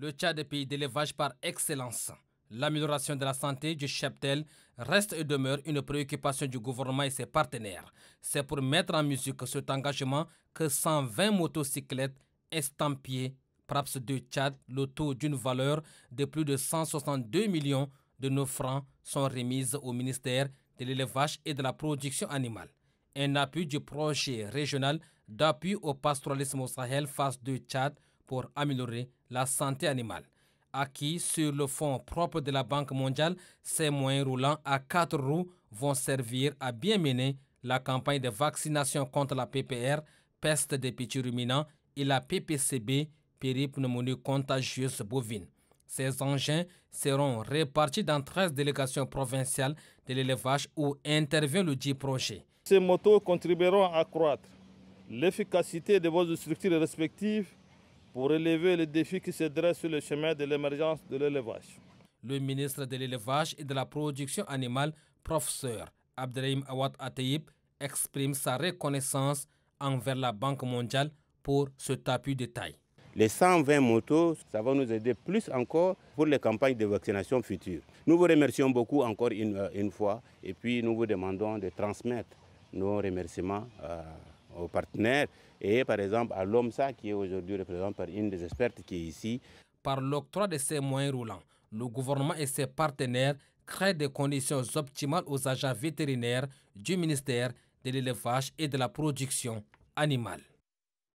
Le Tchad est pays d'élevage par excellence. L'amélioration de la santé du cheptel reste et demeure une préoccupation du gouvernement et ses partenaires. C'est pour mettre en musique cet engagement que 120 motocyclettes estampillées Praps de Tchad, le taux d'une valeur de plus de 162 millions de nos francs sont remises au ministère de l'élevage et de la production animale. Un appui du projet régional d'appui au pastoralisme au Sahel face de Tchad pour améliorer la santé animale. Acquis sur le fonds propre de la Banque mondiale, ces moyens roulants à quatre roues vont servir à bien mener la campagne de vaccination contre la PPR, peste des petits ruminants, et la PPCB, péripneumonie contagieuse bovine. Ces engins seront répartis dans 13 délégations provinciales de l'élevage où intervient le dit projet. Ces motos contribueront à accroître l'efficacité de vos structures respectives pour relever les défis qui se dressent sur le chemin de l'émergence de l'élevage. Le ministre de l'élevage et de la production animale, professeur Abdelrahim Awad Ataïb, exprime sa reconnaissance envers la Banque mondiale pour ce tapis de taille. Les 120 motos, ça va nous aider plus encore pour les campagnes de vaccination futures. Nous vous remercions beaucoup encore une, euh, une fois et puis nous vous demandons de transmettre nos remerciements. À euh, aux partenaires et par exemple à l'OMSA qui est aujourd'hui représenté par une des expertes qui est ici. Par l'octroi de ces moyens roulants, le gouvernement et ses partenaires créent des conditions optimales aux agents vétérinaires du ministère de l'élevage et de la production animale.